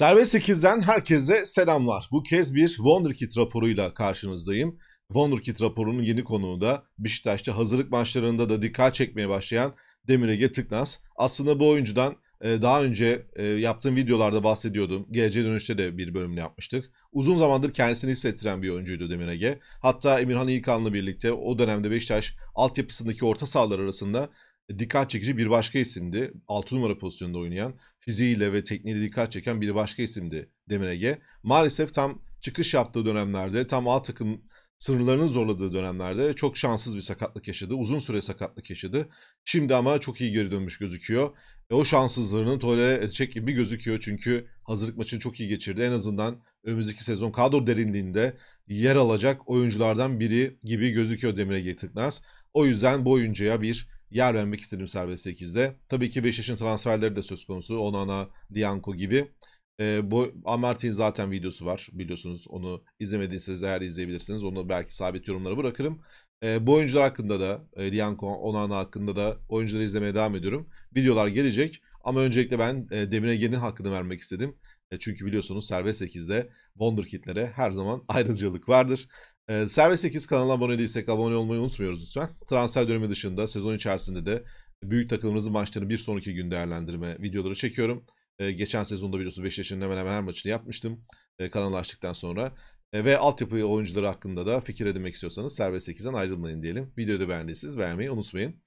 Serbest 8'den herkese selamlar. Bu kez bir Wonderkid raporuyla karşınızdayım. Wonderkid raporunun yeni konuğu da Beşiktaş'ta hazırlık maçlarında da dikkat çekmeye başlayan Demir Ege Tıknaz. Aslında bu oyuncudan e, daha önce e, yaptığım videolarda bahsediyordum. Geleceğe dönüşte de bir bölümünü yapmıştık. Uzun zamandır kendisini hissettiren bir oyuncuydu Demir Ege. Hatta Emirhan İlkan'la birlikte o dönemde Beşiktaş altyapısındaki orta sahalar arasında dikkat çekici bir başka isimdi. 6 numara pozisyonunda oynayan, fiziğiyle ve tekniğiyle dikkat çeken bir başka isimdi Demir Ege. Maalesef tam çıkış yaptığı dönemlerde, tam alt takım sınırlarını zorladığı dönemlerde çok şanssız bir sakatlık yaşadı. Uzun süre sakatlık yaşadı. Şimdi ama çok iyi geri dönmüş gözüküyor. E, o şanssızlığını tolere edecek gibi gözüküyor. Çünkü hazırlık maçını çok iyi geçirdi. En azından önümüzdeki sezon kadro derinliğinde yer alacak oyunculardan biri gibi gözüküyor Demir Ege Tıknaz. O yüzden bu oyuncuya bir yer vermek istedim serbest 8'de. Tabii ki Beşiktaş'ın transferleri de söz konusu. Onana, Dianco gibi. E, bu Amart'in zaten videosu var biliyorsunuz. Onu izlemediyseniz eğer izleyebilirsiniz. Onu belki sabit yorumlara bırakırım. E, bu oyuncular hakkında da, e, Dianco, Onana hakkında da oyuncuları izlemeye devam ediyorum. Videolar gelecek. Ama öncelikle ben e, Demir Ege'nin hakkını vermek istedim. E, çünkü biliyorsunuz serbest 8'de Wonderkid'lere her zaman ayrıcalık vardır. Ee, Servet 8 kanalına abone değilsek abone olmayı unutmuyoruz lütfen. Transfer dönemi dışında sezon içerisinde de büyük takımımızın maçlarını bir sonraki gün değerlendirme videoları çekiyorum. Ee, geçen sezonda biliyorsunuz Beşiktaş'ın hemen hemen her maçını yapmıştım e, kanalı açtıktan sonra. E, ve altyapı oyuncuları hakkında da fikir edinmek istiyorsanız Servis 8'den ayrılmayın diyelim. Videoyu da beğendiyseniz beğenmeyi unutmayın.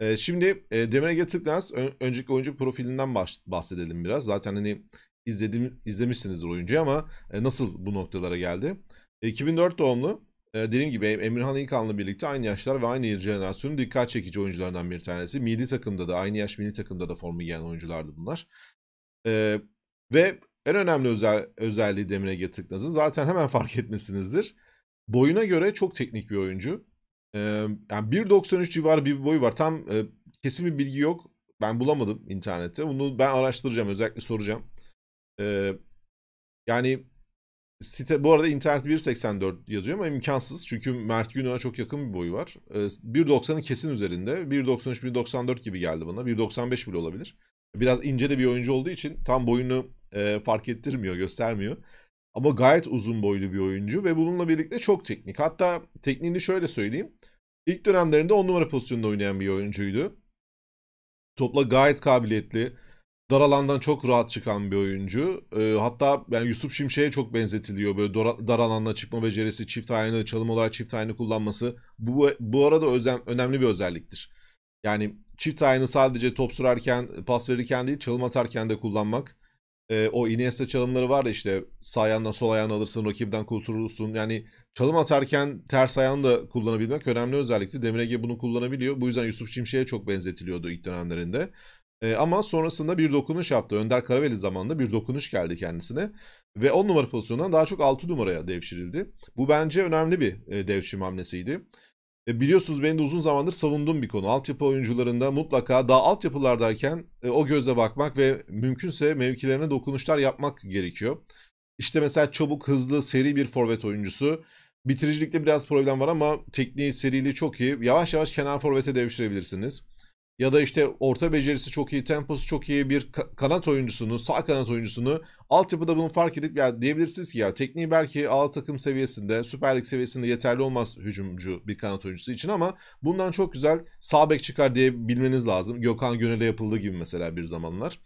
E, şimdi e, Demirege Tıklas önceki oyuncu profilinden bahsedelim biraz. Zaten hani izledim izlemişsinizdir oyuncuyu ama e, nasıl bu noktalara geldi? 2004 e, doğumlu. E, dediğim gibi Emirhan İlkan'la birlikte aynı yaşlar ve aynı jenerasyonun dikkat çekici oyuncularından bir tanesi. Milli takımda da aynı yaş milli takımda da formu giyen oyunculardı bunlar. E, ve en önemli özel, özelliği Demir'e getirdiğinizin zaten hemen fark etmişsinizdir. Boyuna göre çok teknik bir oyuncu. E, yani 1.93 civarı bir boyu var. Tam e, kesin bir bilgi yok. Ben bulamadım internette. Bunu ben araştıracağım. Özellikle soracağım. E, yani Site, bu arada internet 1.84 yazıyor ama imkansız. Çünkü Mert Günok'a çok yakın bir boyu var. 1.90'ın ee, kesin üzerinde. 1.93-1.94 gibi geldi bana. 1.95 bile olabilir. Biraz ince de bir oyuncu olduğu için tam boyunu e, fark ettirmiyor, göstermiyor. Ama gayet uzun boylu bir oyuncu ve bununla birlikte çok teknik. Hatta tekniğini şöyle söyleyeyim. İlk dönemlerinde 10 numara pozisyonunda oynayan bir oyuncuydu. Topla gayet kabiliyetli dar alandan çok rahat çıkan bir oyuncu. E, hatta yani Yusuf Şimşek'e çok benzetiliyor. Böyle dora, dar alanda çıkma becerisi, çift aynalı çalım olarak çift aynalı kullanması. Bu bu arada özen, önemli bir özelliktir. Yani çift aynı sadece top sürerken, pas verirken değil, çalım atarken de kullanmak. E, o Iniesta çalımları var ya işte sağ ayağından sol ayağını alırsın, rakibden kurtulursun. Yani çalım atarken ters ayağını da kullanabilmek önemli özellikti. Demir bunu kullanabiliyor. Bu yüzden Yusuf Şimşek'e çok benzetiliyordu ilk dönemlerinde. E, ama sonrasında bir dokunuş yaptı. Önder Karaveli zamanında bir dokunuş geldi kendisine. Ve 10 numara pozisyonundan daha çok 6 numaraya devşirildi. Bu bence önemli bir e, devşirme hamlesiydi. E, biliyorsunuz benim de uzun zamandır savunduğum bir konu. Altyapı oyuncularında mutlaka daha altyapılardayken e, o göze bakmak ve mümkünse mevkilerine dokunuşlar yapmak gerekiyor. İşte mesela çabuk, hızlı, seri bir forvet oyuncusu. Bitiricilikte biraz problem var ama tekniği, seriliği çok iyi. Yavaş yavaş kenar forvete devşirebilirsiniz ya da işte orta becerisi çok iyi, temposu çok iyi bir kanat oyuncusunu, sağ kanat oyuncusunu altyapıda bunu fark edip ya diyebilirsiniz ki ya tekniği belki A takım seviyesinde, Süper Lig seviyesinde yeterli olmaz hücumcu bir kanat oyuncusu için ama bundan çok güzel sağ bek çıkar diyebilmeniz lazım. Gökhan Gönül'e yapıldığı gibi mesela bir zamanlar.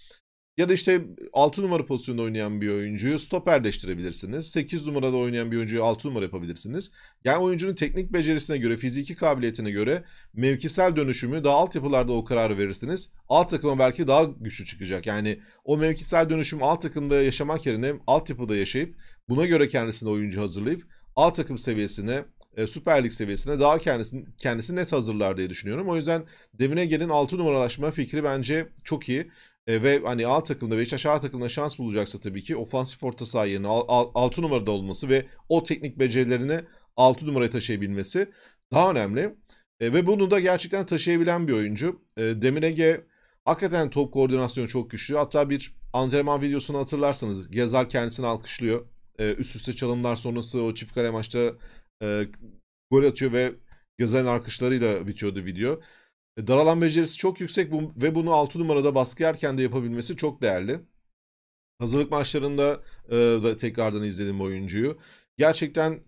Ya da işte 6 numara pozisyonda oynayan bir oyuncuyu stoperleştirebilirsiniz. 8 numarada oynayan bir oyuncuyu 6 numara yapabilirsiniz. Yani oyuncunun teknik becerisine göre, fiziki kabiliyetine göre mevkisel dönüşümü daha altyapılarda o kararı verirsiniz. Alt takıma belki daha güçlü çıkacak. Yani o mevkisel dönüşüm alt takımda yaşamak yerine altyapıda yaşayıp buna göre kendisini oyuncu hazırlayıp alt takım seviyesine e, Süper Lig seviyesine daha kendisini, kendisi net hazırlar diye düşünüyorum. O yüzden Demine gelin 6 numaralaşma fikri bence çok iyi. E, ve hani A takımda Beşiktaş aşağı takımda şans bulacaksa tabii ki ofansif orta saha yerine 6 numarada olması ve o teknik becerilerini 6 numaraya taşıyabilmesi daha önemli. E, ve bunu da gerçekten taşıyabilen bir oyuncu. E, Demir Ege hakikaten top koordinasyonu çok güçlü. Hatta bir antrenman videosunu hatırlarsanız Gezal kendisini alkışlıyor. E, üst üste çalımlar sonrası o çift kale maçta e, gol atıyor ve Gezal'in alkışlarıyla bitiyordu video. E, daralan becerisi çok yüksek ve bunu 6 numarada baskı yerken de yapabilmesi çok değerli. Hazırlık maçlarında e, da tekrardan izledim oyuncuyu. Gerçekten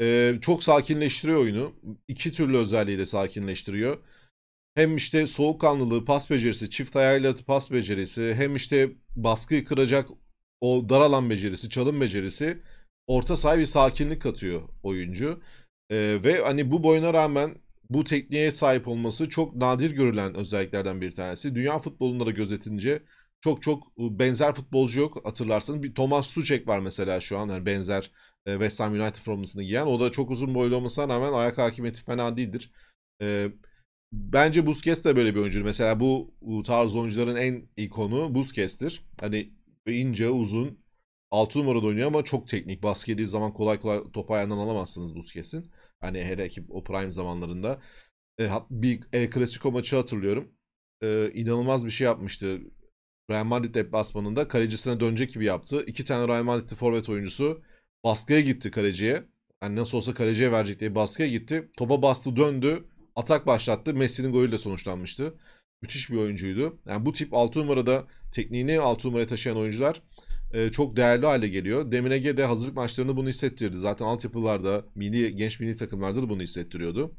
e, çok sakinleştiriyor oyunu. İki türlü özelliği de sakinleştiriyor. Hem işte soğukkanlılığı, pas becerisi, çift ayarlı pas becerisi, hem işte baskıyı kıracak o daralan becerisi, çalım becerisi orta sahaya bir sakinlik katıyor oyuncu. E, ve hani bu boyuna rağmen bu tekniğe sahip olması çok nadir görülen özelliklerden bir tanesi. Dünya futbolunda da gözetince çok çok e, benzer futbolcu yok hatırlarsanız. Bir Thomas Suchek var mesela şu an yani benzer e, West Ham United formasını giyen. O da çok uzun boylu olmasına rağmen ayak hakimiyeti fena değildir. E, bence Busquets de böyle bir oyuncu. Mesela bu tarz oyuncuların en ikonu Busquets'tir. Hani ince, uzun, 6 numarada oynuyor ama çok teknik. Baskediği zaman kolay kolay topu ayağından alamazsınız Busquets'in. Hani hele ki o prime zamanlarında. E, bir El Clasico maçı hatırlıyorum. E, inanılmaz bir şey yapmıştı. Real Madrid basmanında. kalecisine dönecek gibi yaptı. İki tane Real Madrid'li forvet oyuncusu baskıya gitti kaleciye. Yani nasıl olsa kaleciye verecek diye baskıya gitti. Topa bastı döndü. Atak başlattı. Messi'nin golüyle sonuçlanmıştı. Müthiş bir oyuncuydu. Yani bu tip 6 numarada tekniğini 6 numaraya taşıyan oyuncular e, çok değerli hale geliyor. Demin de hazırlık maçlarını bunu hissettirdi. Zaten altyapılarda milli genç milli takımlarda da bunu hissettiriyordu.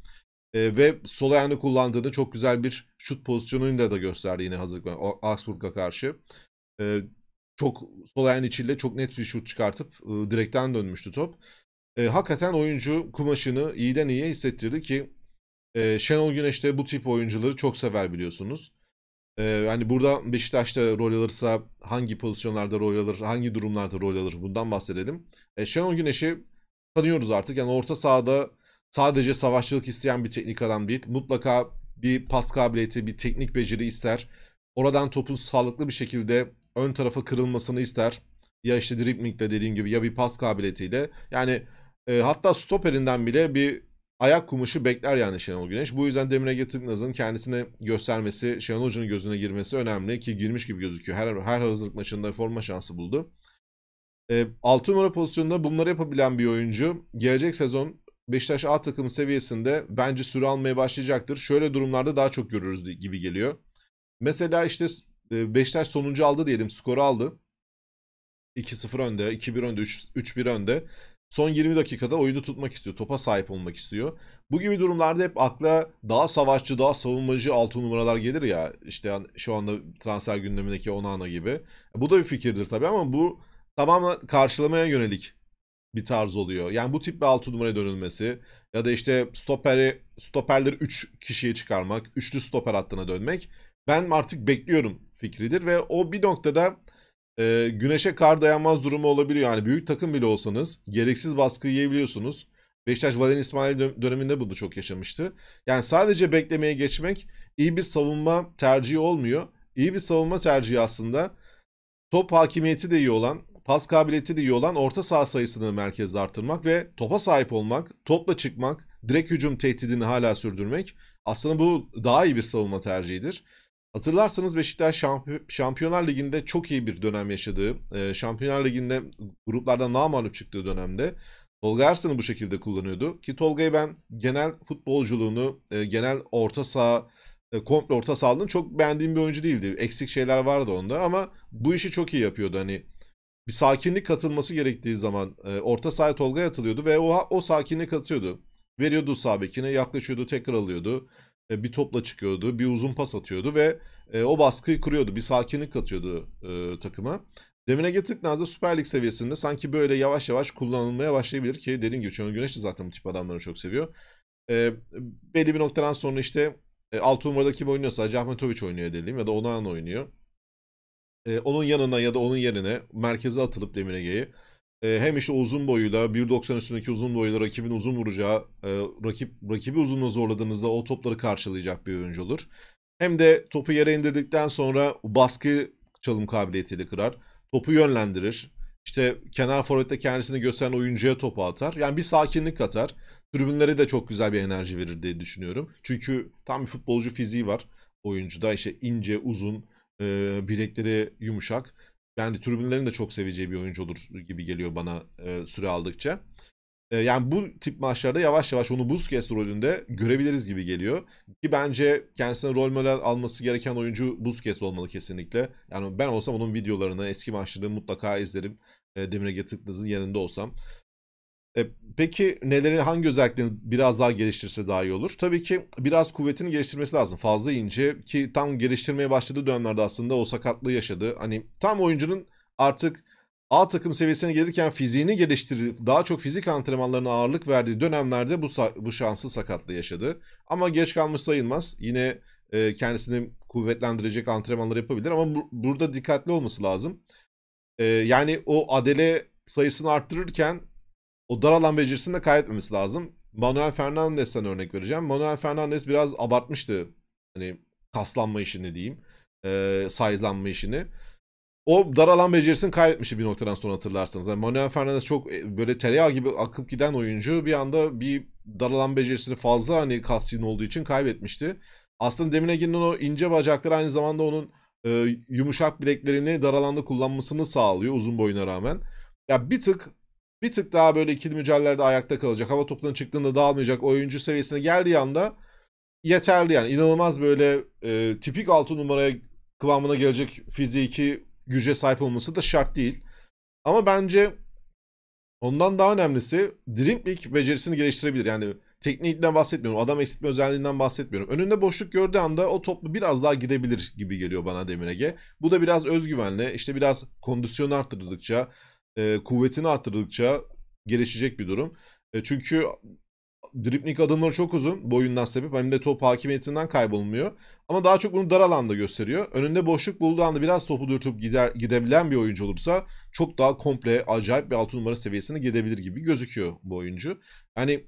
E, ve sol ayağını kullandığını çok güzel bir şut pozisyonuyla da gösterdi yine hazırlık Augsburg'a karşı. E, çok sol ayağın içiyle çok net bir şut çıkartıp e, direkten dönmüştü top. E, hakikaten oyuncu kumaşını iyiden iyiye hissettirdi ki e, Şenol Güneş de bu tip oyuncuları çok sever biliyorsunuz. Ee, hani burada Beşiktaş'ta rol alırsa hangi pozisyonlarda rol alır, hangi durumlarda rol alır bundan bahsedelim. E, Şenol Güneş'i tanıyoruz artık. Yani orta sahada sadece savaşçılık isteyen bir teknik adam değil. Mutlaka bir pas kabiliyeti, bir teknik beceri ister. Oradan topun sağlıklı bir şekilde ön tarafa kırılmasını ister. Ya işte driblingle dediğim gibi ya bir pas kabiliyetiyle. Yani e, hatta stoperinden bile bir ayak kumaşı bekler yani Şenol Güneş. Bu yüzden Demire Getirnaz'ın kendisine göstermesi, Şenol Hoca'nın gözüne girmesi önemli ki girmiş gibi gözüküyor. Her, her hazırlık maçında forma şansı buldu. E, ee, 6 numara pozisyonunda bunları yapabilen bir oyuncu gelecek sezon Beşiktaş A takımı seviyesinde bence süre almaya başlayacaktır. Şöyle durumlarda daha çok görürüz gibi geliyor. Mesela işte e, Beşiktaş sonuncu aldı diyelim skoru aldı. 2-0 önde, 2-1 önde, 3-1 önde. Son 20 dakikada oyunu tutmak istiyor. Topa sahip olmak istiyor. Bu gibi durumlarda hep akla daha savaşçı, daha savunmacı altı numaralar gelir ya. İşte şu anda transfer gündemindeki Onana gibi. Bu da bir fikirdir tabii ama bu tamamen karşılamaya yönelik bir tarz oluyor. Yani bu tip bir altı numaraya dönülmesi ya da işte stoperi stoperleri 3 kişiye çıkarmak, üçlü stoper hattına dönmek ben artık bekliyorum fikridir ve o bir noktada e, güneşe kar dayanmaz durumu olabiliyor. Yani büyük takım bile olsanız gereksiz baskı yiyebiliyorsunuz. Beşiktaş Valerian İsmail döneminde bunu çok yaşamıştı. Yani sadece beklemeye geçmek iyi bir savunma tercihi olmuyor. İyi bir savunma tercihi aslında top hakimiyeti de iyi olan, pas kabiliyeti de iyi olan orta saha sayısını merkezde arttırmak ve topa sahip olmak, topla çıkmak, direkt hücum tehdidini hala sürdürmek aslında bu daha iyi bir savunma tercihidir. Hatırlarsanız Beşiktaş Şamp Şampiyonlar Ligi'nde çok iyi bir dönem yaşadığı, e, Şampiyonlar Ligi'nde gruplardan namağlup çıktığı dönemde Tolga Ersan'ı bu şekilde kullanıyordu. Ki Tolga'yı ben genel futbolculuğunu, e, genel orta saha, e, komple orta sahalını çok beğendiğim bir oyuncu değildi. Eksik şeyler vardı onda ama bu işi çok iyi yapıyordu. Hani bir sakinlik katılması gerektiği zaman e, orta sahaya Tolga'ya atılıyordu ve o, o sakinlik katıyordu. Veriyordu sağ yaklaşıyordu, tekrar alıyordu. E, bir topla çıkıyordu, bir uzun pas atıyordu ve e, o baskıyı kuruyordu. Bir sakinlik katıyordu e, takıma. Demine Getik Nazlı Süper Lig seviyesinde sanki böyle yavaş yavaş kullanılmaya başlayabilir ki dediğim gibi Çağın Güneş de zaten bu tip adamları çok seviyor. E, belli bir noktadan sonra işte e, 6 numarada kim oynuyorsa Hacı Ahmetoviç oynuyor dediğim ya da Onan oynuyor. E, onun yanına ya da onun yerine merkeze atılıp Demine ee, hem işte uzun boyuyla 1.90 üstündeki uzun boyuyla rakibin uzun vuracağı, e, rakip rakibi uzunla zorladığınızda o topları karşılayacak bir oyuncu olur. Hem de topu yere indirdikten sonra baskı çalım kabiliyetiyle kırar. Topu yönlendirir. İşte kenar forvette kendisini gösteren oyuncuya topu atar. Yani bir sakinlik katar. Tribünlere de çok güzel bir enerji verir diye düşünüyorum. Çünkü tam bir futbolcu fiziği var oyuncuda. işte ince, uzun, e, bilekleri yumuşak yani tribünlerin de çok seveceği bir oyuncu olur gibi geliyor bana e, süre aldıkça. E, yani bu tip maçlarda yavaş yavaş onu Busquets rolünde görebiliriz gibi geliyor. Ki bence kendisine rol model alması gereken oyuncu Busquets olmalı kesinlikle. Yani ben olsam onun videolarını, eski maçlarını mutlaka izlerim. E, Demirege Tıknaz'ın yanında olsam. E, peki neleri hangi özelliklerini biraz daha geliştirse daha iyi olur? Tabii ki biraz kuvvetini geliştirmesi lazım. Fazla ince ki tam geliştirmeye başladığı dönemlerde aslında o sakatlığı yaşadı. Hani tam oyuncunun artık A takım seviyesine gelirken fiziğini geliştirdi. Daha çok fizik antrenmanlarına ağırlık verdiği dönemlerde bu bu şanslı sakatlığı yaşadı. Ama geç kalmış sayılmaz. Yine e, kendisini kuvvetlendirecek antrenmanlar yapabilir ama bu, burada dikkatli olması lazım. E, yani o adele sayısını arttırırken o dar alan becerisini de kaybetmemesi lazım. Manuel Fernandez'den örnek vereceğim. Manuel Fernandez biraz abartmıştı. Hani kaslanma işini diyeyim. E, sayızlanma işini. O dar alan becerisini kaybetmişti bir noktadan sonra hatırlarsanız. Yani Manuel Fernandez çok e, böyle tereyağı gibi akıp giden oyuncu. Bir anda bir dar alan becerisini fazla hani kasyin olduğu için kaybetmişti. Aslında demin Egin'in o ince bacakları aynı zamanda onun e, yumuşak bileklerini dar alanda kullanmasını sağlıyor uzun boyuna rağmen. Ya bir tık bir tık daha böyle ikili mücadelelerde ayakta kalacak. Hava toplarının çıktığında dağılmayacak. Oyuncu seviyesine geldiği anda yeterli yani. inanılmaz böyle e, tipik 6 numaraya kıvamına gelecek fiziki güce sahip olması da şart değil. Ama bence ondan daha önemlisi dribbling becerisini geliştirebilir. Yani teknikten bahsetmiyorum. Adam eksiltme özelliğinden bahsetmiyorum. Önünde boşluk gördüğü anda o toplu biraz daha gidebilir gibi geliyor bana Demir Bu da biraz özgüvenle işte biraz kondisyon arttırdıkça e, kuvvetini arttırdıkça gelişecek bir durum. E, çünkü dripling adımları çok uzun boyundan sebep hem de top hakimiyetinden kaybolmuyor. Ama daha çok bunu dar alanda gösteriyor. Önünde boşluk bulduğu anda biraz topu dürtüp gider, gidebilen bir oyuncu olursa çok daha komple acayip bir 6 numara seviyesine gidebilir gibi gözüküyor bu oyuncu. Yani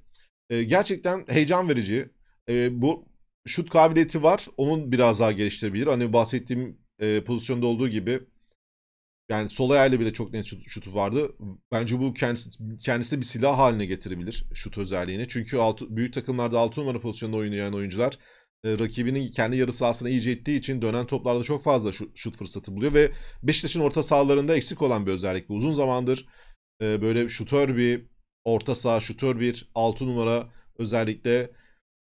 e, gerçekten heyecan verici. E, bu şut kabiliyeti var. Onun biraz daha geliştirebilir. Hani bahsettiğim e, pozisyonda olduğu gibi yani sol ayağıyla bile çok net şut, şutu vardı. Bence bu kendisi, kendisi bir silah haline getirebilir şut özelliğini. Çünkü altı, büyük takımlarda 6 numara pozisyonda oynayan oyuncular e, rakibinin kendi yarı sahasına iyice ettiği için dönen toplarda çok fazla şut, şut fırsatı buluyor ve Beşiktaş'ın orta sahalarında eksik olan bir özellik Uzun zamandır e, böyle şutör bir orta saha, şutör bir 6 numara özellikle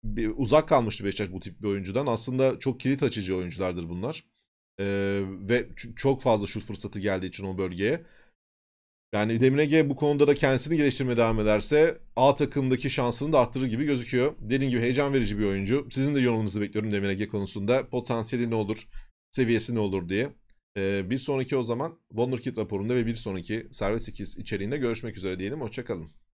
bir, uzak kalmıştı Beşiktaş bu tip bir oyuncudan. Aslında çok kilit açıcı oyunculardır bunlar. Ee, ve çok fazla şut fırsatı geldiği için o bölgeye. Yani Demirege bu konuda da kendisini geliştirmeye devam ederse A takımdaki şansını da arttırır gibi gözüküyor. Dediğim gibi heyecan verici bir oyuncu. Sizin de yorumunuzu bekliyorum Demirege konusunda. Potansiyeli ne olur, seviyesi ne olur diye. Ee, bir sonraki o zaman Wonderkid raporunda ve bir sonraki Servet 8 içeriğinde görüşmek üzere diyelim. Hoşçakalın.